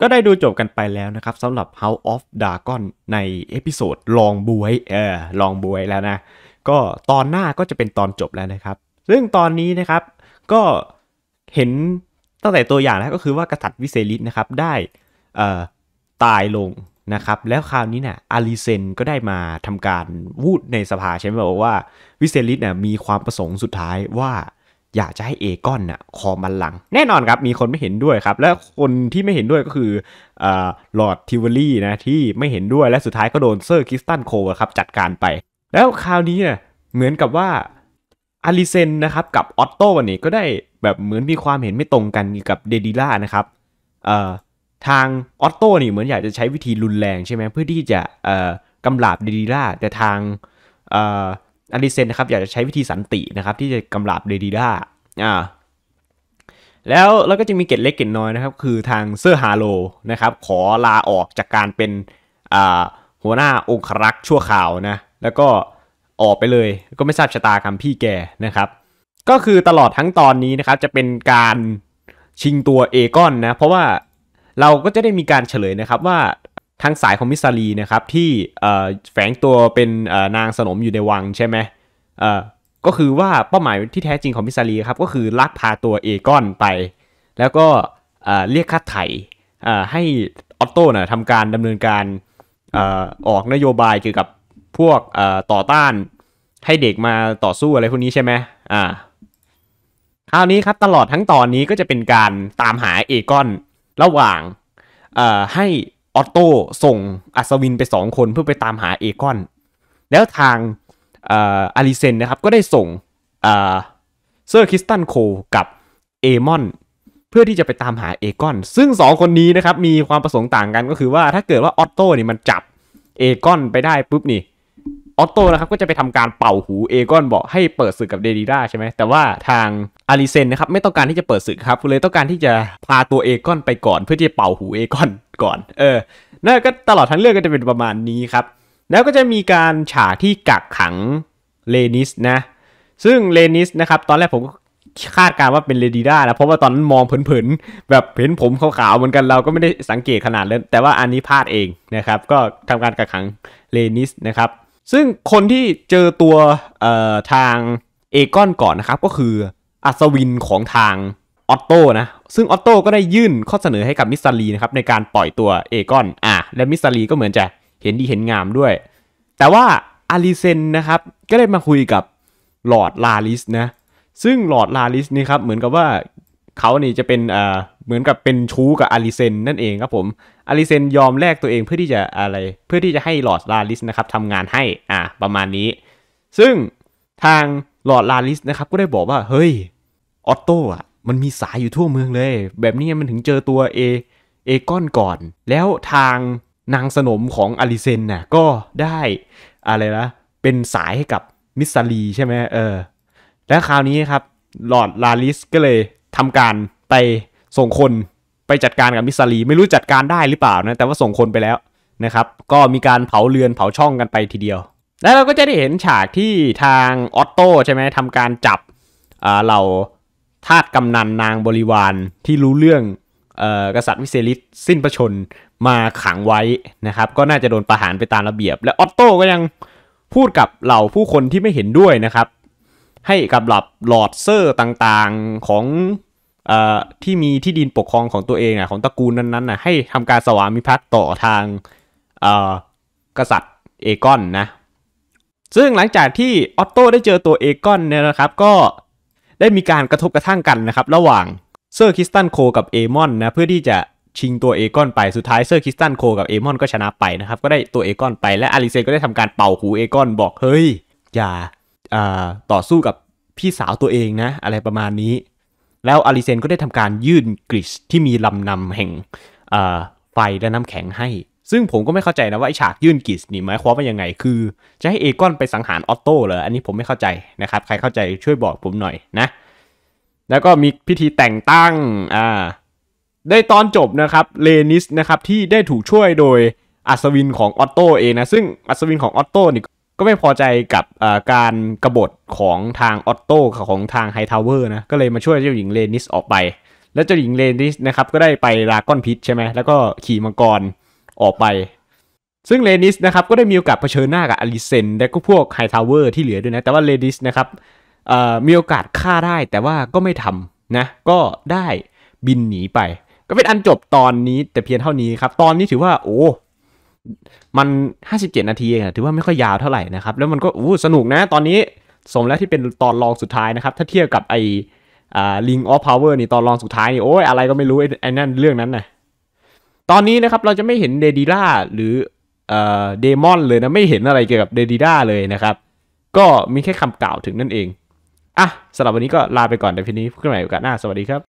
ก็ได้ดูจบกันไปแล้วนะครับสำหรับ House of Dragon ในเอพิโซด ลองบวยเออลองบวยแล้วนะก็ตอนหน้าก็จะเป็นตอนจบแล้วนะครับซึ่งตอนนี้นะครับก็เห็นตั้งแต่ตัวอย่างแล้วก็คือว่ากษัตริย์วิเซลิสนะครับได้เออ่ตายลงนะครับ แล้วคราวนี้เนะ่ยอาริเซนก็ได้มาทำการวูดในสภาใช่ไหมบอกว่าวิเซลิสนะ่ยมีความประสงค์สุดท้ายว่าอยากจะให้เอกอนน่ะคอมันหลัง แน่นอนครับ มีคนไม่เห็นด้วยครับ และคนที่ไม่เห็นด้วยก็คือหลอดทิวเวอรี่นะที่ไม่เห็นด้วยและสุดท้ายก็โดนเซอร์คิสตันโคครับจัดการไป แล้วคราวนี้เนี่ยเหมือนกับว่าอาริเซนนะครับกับออตโตวันนี้ก็ได้แบบเหมือนมีความเห็นไม่ตรงกันกับเดดิล่านะครับทางออตโตนี่เหมือนอยากจะใช้วิธีรุนแรงใช่ไหมเพื่อที่จะกำลาบเดดิล่าแต่ทางอาริเซนนะครับอยากจะใช้วิธีสันตินะครับที่จะกำราบเดดีด้าอ่าแล้วเราก็จะมีเกตเล็กเกตน้อยนะครับคือทางเซอร์ฮาโลนะครับขอลาออกจากการเป็นหัวหน้าองครักษ์ชั่วข่าวนะแล้วก็ออกไปเลยก็ไม่ทราบชะตากรรมพี่แกนะครับก็คือตลอดทั้งตอนนี้นะครับจะเป็นการชิงตัวเอกอนนะเพราะว่าเราก็จะได้มีการเฉลยนะครับว่าทางสายของมิสซาลีนะครับที่แฝงตัวเป็นนางสนมอยู่ในวังใช่ไหมก็คือว่าเป้าหมายที่แท้จริงของมิสซาลีครับก็คือลักพาตัวเอกอนไปแล้วก็เรียกค่าไถ่ให้ออตโต้นะทำการดำเนินการออกนโยบายเกี่ยวกับพวกต่อต้านให้เด็กมาต่อสู้อะไรพวกนี้ใช่ไหมคราวนี้ครับตลอดทั้งตอนนี้ก็จะเป็นการตามหาเอกอนระหว่างให้ออโต้ส่งอัศวินไปสองคนเพื่อไปตามหาเอกอน แล้วทางอาริเซนนะครับก็ได้ส่งเซอร์คริสตันโคกับเอมอน เพื่อที่จะไปตามหาเอกอน ซึ่งสองคนนี้นะครับมีความประสงค์ต่างกันก็คือว่าถ้าเกิดว่าออโต้นี่มันจับเอกอนไปได้ปุ๊บนี่ออโต้นะครับก็จะไปทำการเป่าหูเอกอนบอกให้เปิดศึกกับเดดีด้าใช่ไหมแต่ว่าทางอาริเซนนะครับไม่ต้องการที่จะเปิดศึกครับเลยต้องการที่จะพาตัวเอกอนไปก่อนเพื่อที่จะเป่าหูเอกอนก่อนเออนั่นก็ตลอดทั้งเรื่องก็จะเป็นประมาณนี้ครับ แล้วก็จะมีการฉากที่กักขังเลนิสนะ ซึ่งเลนิสนะครับตอนแรกผมคาดการว่าเป็นเลดีด้านะเพราะว่าตอนนั้นมองเผินๆแบบเห็นผมขาวๆเหมือนกันเราก็ไม่ได้สังเกตขนาดเลยแต่ว่าอันนี้พลาดเองนะครับ ก็ทำการกักขังเลนิสนะครับซึ่งคนที่เจอตัวทางเอกอนก่อนนะครับก็คืออัศวินของทางออตโต้นะ ซึ่งออตโต้ก็ได้ยื่นข้อเสนอให้กับมิสซารีนะครับในการปล่อยตัวเอกอนอ่ะและมิสซารีก็เหมือนจะเห็นดีเห็นงามด้วย แต่ว่าอาริเซนนะครับ ก็ได้มาคุยกับหลอดลาลิสนะซึ่งหลอดลาลิสนี่ครับเหมือนกับว่าเขานี่จะเป็นเอ่อเหมือนกับเป็นชู้กับอาริเซนนั่นเองครับผมอาริเซน ยอมแลกตัวเองเพื่อที่จะอะไรเพื่อที่จะให้หลอดลาลิสนะครับทำงานให้อ่าประมาณนี้ ซึ่งทางหลอดลาลิสนะครับ ก็ได้บอกว่าเฮ้ยออตโต้อะมันมีสายอยู่ทั่วเมืองเลย แบบนี้มันถึงเจอตัวเอเอก้อนก่อน แล้วทางนางสนมของอาริเซนน่ะก็ได้อะไรนะเป็นสายให้กับมิสซารีใช่ไหมเออแล้วคราวนี้ครับหลอดลาลิสก็เลยทำการไปส่งคนไปจัดการกับมิสลีไม่รู้จัดการได้หรือเปล่านะแต่ว่าส่งคนไปแล้วนะครับก็มีการเผาเรือนเผาช่องกันไปทีเดียว แล้วเราก็จะได้เห็นฉากที่ทางออตโต้ใช่ไหมทำการจับเหล่าทาสกำนันนางบริวารที่รู้เรื่องกษัตริย์วิเซลิสสิ้นประชนมาขังไว้นะครับ ก็น่าจะโดนประหารไปตามระเบียบ และออตโต้ก็ยังพูดกับเหล่าผู้คนที่ไม่เห็นด้วยนะครับ ให้กับหลับหลอดเซอร์ต่างๆของที่มีที่ดินปกครองของตัวเองอ่ะของตระกูลนั้นๆนะให้ทำการสวามิภักดิ์ต่อทางกษัตริย์เอกอนนะซึ่งหลังจากที่ออตโตได้เจอตัวเอกอนเนี่ยนะครับ ก็ได้มีการกระทบกระทั่งกันนะครับ ระหว่างเซอร์คิสตันโคกับเอมอนนะเพื่อที่จะชิงตัวเอกอนไปสุดท้ายเซอร์คิสตันโคกับเอมอนก็ชนะไปนะครับ ก็ได้ตัวเอกอนไปและอาริเซก็ได้ทำการเป่าหูเอกอนบอกเฮ้ยอย่าต่อสู้กับพี่สาวตัวเองนะอะไรประมาณนี้แล้วอาริเซนก็ได้ทำการยื่นกริชที่มีลำนำแห่งไฟและน้ำแข็งให้ ซึ่งผมก็ไม่เข้าใจนะว่าไอฉากยื่นกริชนี่หมายความว่ายังไง คือ จะให้เอกอนไปสังหารออตโต้เหรออันนี้ผมไม่เข้าใจนะครับ ใครเข้าใจช่วยบอกผมหน่อยนะ แล้วก็มีพิธีแต่งตั้งอ่าได้ตอนจบนะครับเลนิสนะครับที่ได้ถูกช่วยโดยอัศวินของออตโตเองนะ ซึ่งอัศวินของออตโตนี่ก็ไม่พอใจกับการกบฏของทางออตโตของทางไฮทาวเวอร์นะก็เลยมาช่วยเจ้าหญิงเลนิสออกไป แล้วเจ้าหญิงเลนิสนะครับก็ได้ไปลาก้อนพิษใช่ไหมแล้วก็ขี่มังกรออกไป ซึ่งเลนิสนะครับก็ได้มีโอกาสเผชิญหน้ากับอลิเซนและก็พวกไฮทาวเวอร์ที่เหลือด้วยนะแต่ว่าเลนิสนะครับมีโอกาสฆ่าได้แต่ว่าก็ไม่ทำนะก็ได้บินหนีไป ก็เป็นอันจบตอนนี้แต่เพียงเท่านี้ครับตอนนี้ถือว่าโอ้มัน 57 นาทีองถือว่าไม่ค่อยยาวเท่าไหร่นะครับ แล้วมันก็อู้สนุกนะ ตอนนี้ สมแล้วที่เป็นตอนรองสุดท้ายนะครับ ถ้าเทียบกับไออ่าลิงออฟพาวเวอร์นี่ ตอนรองสุดท้ายนี่ โอ้ย อะไรก็ไม่รู้ไอ้นั่นเรื่องนั้นนะตอนนี้นะครับ เราจะไม่เห็นเดดิล่าหรือเอ่อเดมอนเลยนะ ไม่เห็นอะไรเกี่ยวกับเดดิล่าเลยนะครับ ก็มีแค่คำกล่าวถึงนั่นเอง อ่ะสำหรับวันนี้ก็ลาไปก่อนแต่พีนี้ พบกันใหม่โอกาสหน้า สวัสดีครับ